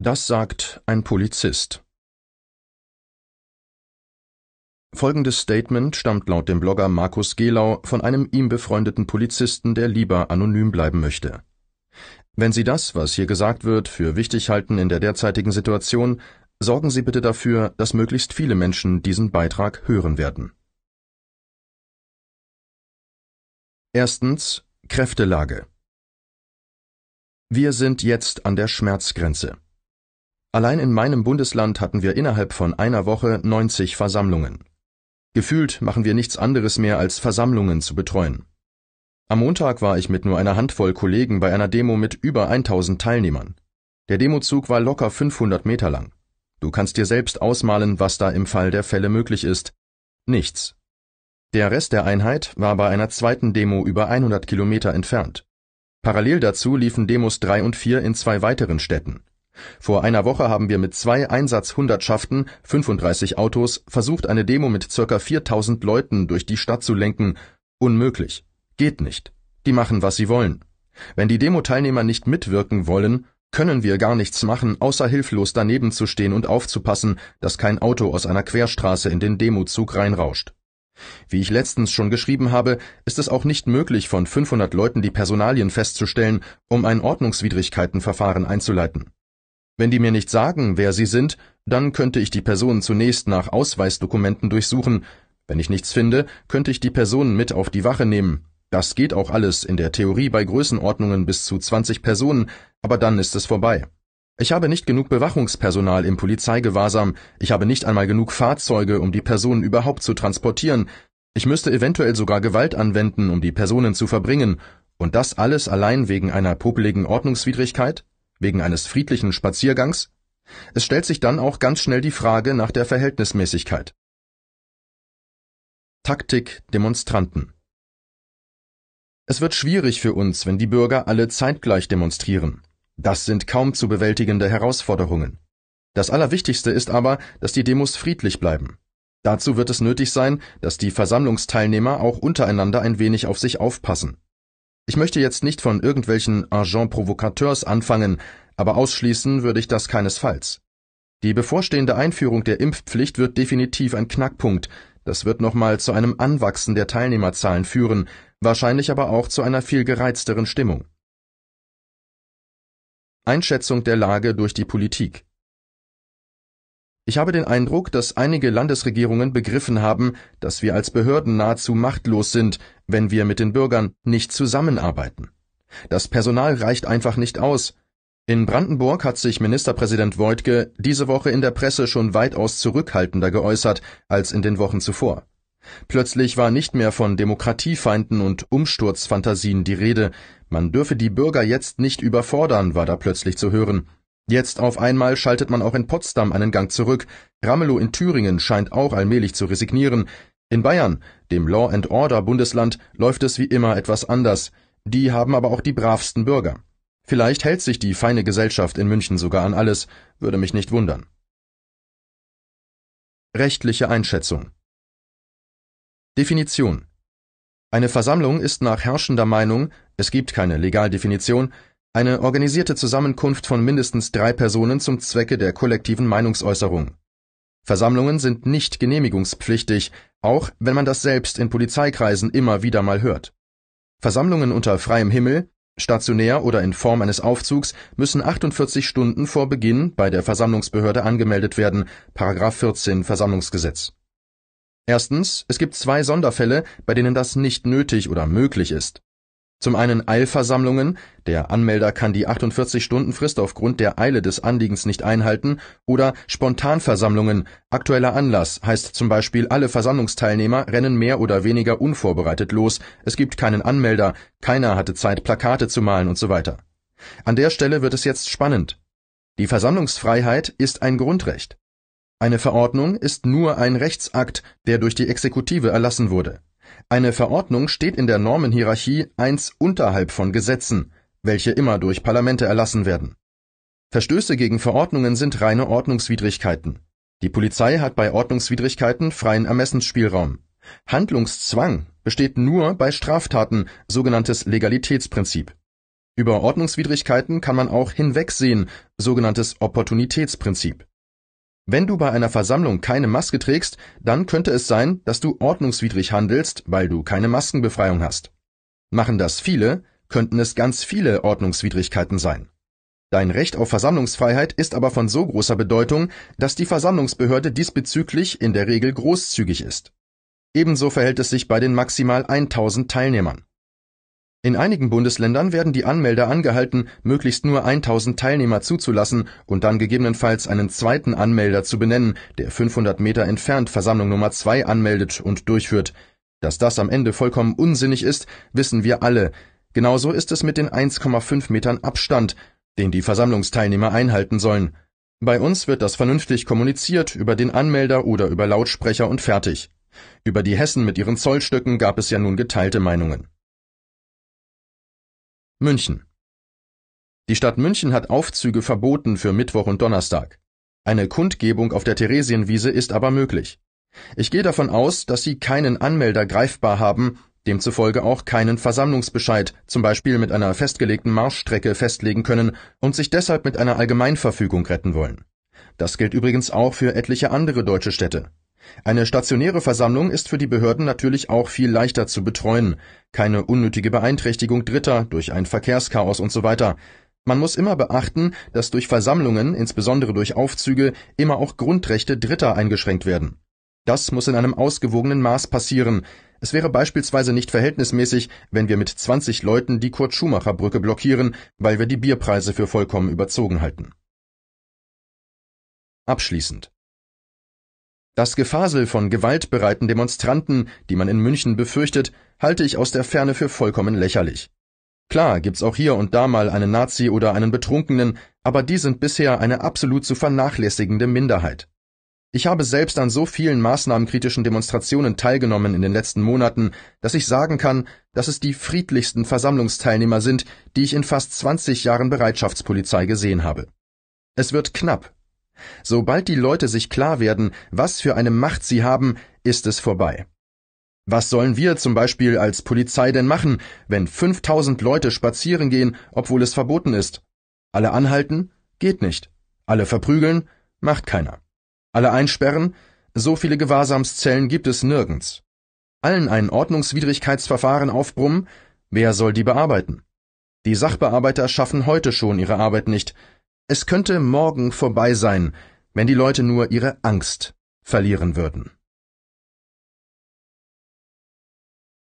Das sagt ein Polizist. Folgendes Statement stammt laut dem Blogger Markus Gelau von einem ihm befreundeten Polizisten, der lieber anonym bleiben möchte. Wenn Sie das, was hier gesagt wird, für wichtig halten in der derzeitigen Situation, sorgen Sie bitte dafür, dass möglichst viele Menschen diesen Beitrag hören werden. Erstens Kräftelage. Wir sind jetzt an der Schmerzgrenze. Allein in meinem Bundesland hatten wir innerhalb von einer Woche 90 Versammlungen. Gefühlt machen wir nichts anderes mehr, als Versammlungen zu betreuen. Am Montag war ich mit nur einer Handvoll Kollegen bei einer Demo mit über 1000 Teilnehmern. Der Demozug war locker 500 Meter lang. Du kannst dir selbst ausmalen, was da im Fall der Fälle möglich ist. Nichts. Der Rest der Einheit war bei einer zweiten Demo über 100 Kilometer entfernt. Parallel dazu liefen Demos 3 und 4 in zwei weiteren Städten, vor einer Woche haben wir mit zwei Einsatzhundertschaften, 35 Autos, versucht, eine Demo mit circa 4000 Leuten durch die Stadt zu lenken. Unmöglich. Geht nicht. Die machen, was sie wollen. Wenn die Demo-Teilnehmer nicht mitwirken wollen, können wir gar nichts machen, außer hilflos daneben zu stehen und aufzupassen, dass kein Auto aus einer Querstraße in den Demozug reinrauscht. Wie ich letztens schon geschrieben habe, ist es auch nicht möglich, von 500 Leuten die Personalien festzustellen, um ein Ordnungswidrigkeitenverfahren einzuleiten. Wenn die mir nicht sagen, wer sie sind, dann könnte ich die Person zunächst nach Ausweisdokumenten durchsuchen. Wenn ich nichts finde, könnte ich die Person mit auf die Wache nehmen. Das geht auch alles in der Theorie bei Größenordnungen bis zu 20 Personen, aber dann ist es vorbei. Ich habe nicht genug Bewachungspersonal im Polizeigewahrsam, ich habe nicht einmal genug Fahrzeuge, um die Personen überhaupt zu transportieren, ich müsste eventuell sogar Gewalt anwenden, um die Personen zu verbringen, und das alles allein wegen einer popeligen Ordnungswidrigkeit? wegen eines friedlichen Spaziergangs? Es stellt sich dann auch ganz schnell die Frage nach der Verhältnismäßigkeit. Taktik Demonstranten Es wird schwierig für uns, wenn die Bürger alle zeitgleich demonstrieren. Das sind kaum zu bewältigende Herausforderungen. Das Allerwichtigste ist aber, dass die Demos friedlich bleiben. Dazu wird es nötig sein, dass die Versammlungsteilnehmer auch untereinander ein wenig auf sich aufpassen. Ich möchte jetzt nicht von irgendwelchen Agent Provocateurs anfangen, aber ausschließen würde ich das keinesfalls. Die bevorstehende Einführung der Impfpflicht wird definitiv ein Knackpunkt, das wird nochmal zu einem Anwachsen der Teilnehmerzahlen führen, wahrscheinlich aber auch zu einer viel gereizteren Stimmung. Einschätzung der Lage durch die Politik ich habe den Eindruck, dass einige Landesregierungen begriffen haben, dass wir als Behörden nahezu machtlos sind, wenn wir mit den Bürgern nicht zusammenarbeiten. Das Personal reicht einfach nicht aus. In Brandenburg hat sich Ministerpräsident Voigtke diese Woche in der Presse schon weitaus zurückhaltender geäußert als in den Wochen zuvor. Plötzlich war nicht mehr von Demokratiefeinden und Umsturzfantasien die Rede, man dürfe die Bürger jetzt nicht überfordern, war da plötzlich zu hören. Jetzt auf einmal schaltet man auch in Potsdam einen Gang zurück, Ramelow in Thüringen scheint auch allmählich zu resignieren, in Bayern, dem Law-and-Order-Bundesland, läuft es wie immer etwas anders, die haben aber auch die bravsten Bürger. Vielleicht hält sich die feine Gesellschaft in München sogar an alles, würde mich nicht wundern. Rechtliche Einschätzung Definition Eine Versammlung ist nach herrschender Meinung, es gibt keine Legaldefinition, eine organisierte Zusammenkunft von mindestens drei Personen zum Zwecke der kollektiven Meinungsäußerung. Versammlungen sind nicht genehmigungspflichtig, auch wenn man das selbst in Polizeikreisen immer wieder mal hört. Versammlungen unter freiem Himmel, stationär oder in Form eines Aufzugs, müssen 48 Stunden vor Beginn bei der Versammlungsbehörde angemeldet werden, Paragraph 14 Versammlungsgesetz. Erstens, es gibt zwei Sonderfälle, bei denen das nicht nötig oder möglich ist zum einen Eilversammlungen, der Anmelder kann die 48-Stunden-Frist aufgrund der Eile des Anliegens nicht einhalten, oder Spontanversammlungen, aktueller Anlass, heißt zum Beispiel alle Versammlungsteilnehmer rennen mehr oder weniger unvorbereitet los, es gibt keinen Anmelder, keiner hatte Zeit, Plakate zu malen und so weiter. An der Stelle wird es jetzt spannend. Die Versammlungsfreiheit ist ein Grundrecht. Eine Verordnung ist nur ein Rechtsakt, der durch die Exekutive erlassen wurde. Eine Verordnung steht in der Normenhierarchie eins unterhalb von Gesetzen, welche immer durch Parlamente erlassen werden. Verstöße gegen Verordnungen sind reine Ordnungswidrigkeiten. Die Polizei hat bei Ordnungswidrigkeiten freien Ermessensspielraum. Handlungszwang besteht nur bei Straftaten, sogenanntes Legalitätsprinzip. Über Ordnungswidrigkeiten kann man auch hinwegsehen, sogenanntes Opportunitätsprinzip wenn du bei einer Versammlung keine Maske trägst, dann könnte es sein, dass du ordnungswidrig handelst, weil du keine Maskenbefreiung hast. Machen das viele, könnten es ganz viele Ordnungswidrigkeiten sein. Dein Recht auf Versammlungsfreiheit ist aber von so großer Bedeutung, dass die Versammlungsbehörde diesbezüglich in der Regel großzügig ist. Ebenso verhält es sich bei den maximal 1000 Teilnehmern. In einigen Bundesländern werden die Anmelder angehalten, möglichst nur 1000 Teilnehmer zuzulassen und dann gegebenenfalls einen zweiten Anmelder zu benennen, der 500 Meter entfernt Versammlung Nummer 2 anmeldet und durchführt. Dass das am Ende vollkommen unsinnig ist, wissen wir alle. Genauso ist es mit den 1,5 Metern Abstand, den die Versammlungsteilnehmer einhalten sollen. Bei uns wird das vernünftig kommuniziert über den Anmelder oder über Lautsprecher und fertig. Über die Hessen mit ihren Zollstücken gab es ja nun geteilte Meinungen. München. Die Stadt München hat Aufzüge verboten für Mittwoch und Donnerstag. Eine Kundgebung auf der Theresienwiese ist aber möglich. Ich gehe davon aus, dass Sie keinen Anmelder greifbar haben, demzufolge auch keinen Versammlungsbescheid, zum Beispiel mit einer festgelegten Marschstrecke festlegen können und sich deshalb mit einer Allgemeinverfügung retten wollen. Das gilt übrigens auch für etliche andere deutsche Städte. Eine stationäre Versammlung ist für die Behörden natürlich auch viel leichter zu betreuen, keine unnötige Beeinträchtigung Dritter durch ein Verkehrschaos und so weiter. Man muss immer beachten, dass durch Versammlungen, insbesondere durch Aufzüge, immer auch Grundrechte Dritter eingeschränkt werden. Das muss in einem ausgewogenen Maß passieren. Es wäre beispielsweise nicht verhältnismäßig, wenn wir mit 20 Leuten die Kurt-Schumacher-Brücke blockieren, weil wir die Bierpreise für vollkommen überzogen halten. Abschließend. Das Gefasel von gewaltbereiten Demonstranten, die man in München befürchtet, halte ich aus der Ferne für vollkommen lächerlich. Klar gibt's auch hier und da mal einen Nazi oder einen Betrunkenen, aber die sind bisher eine absolut zu vernachlässigende Minderheit. Ich habe selbst an so vielen maßnahmenkritischen Demonstrationen teilgenommen in den letzten Monaten, dass ich sagen kann, dass es die friedlichsten Versammlungsteilnehmer sind, die ich in fast 20 Jahren Bereitschaftspolizei gesehen habe. Es wird knapp, Sobald die Leute sich klar werden, was für eine Macht sie haben, ist es vorbei. Was sollen wir zum Beispiel als Polizei denn machen, wenn 5000 Leute spazieren gehen, obwohl es verboten ist? Alle anhalten? Geht nicht. Alle verprügeln? Macht keiner. Alle einsperren? So viele Gewahrsamszellen gibt es nirgends. Allen ein Ordnungswidrigkeitsverfahren aufbrummen? Wer soll die bearbeiten? Die Sachbearbeiter schaffen heute schon ihre Arbeit nicht, es könnte morgen vorbei sein, wenn die Leute nur ihre Angst verlieren würden.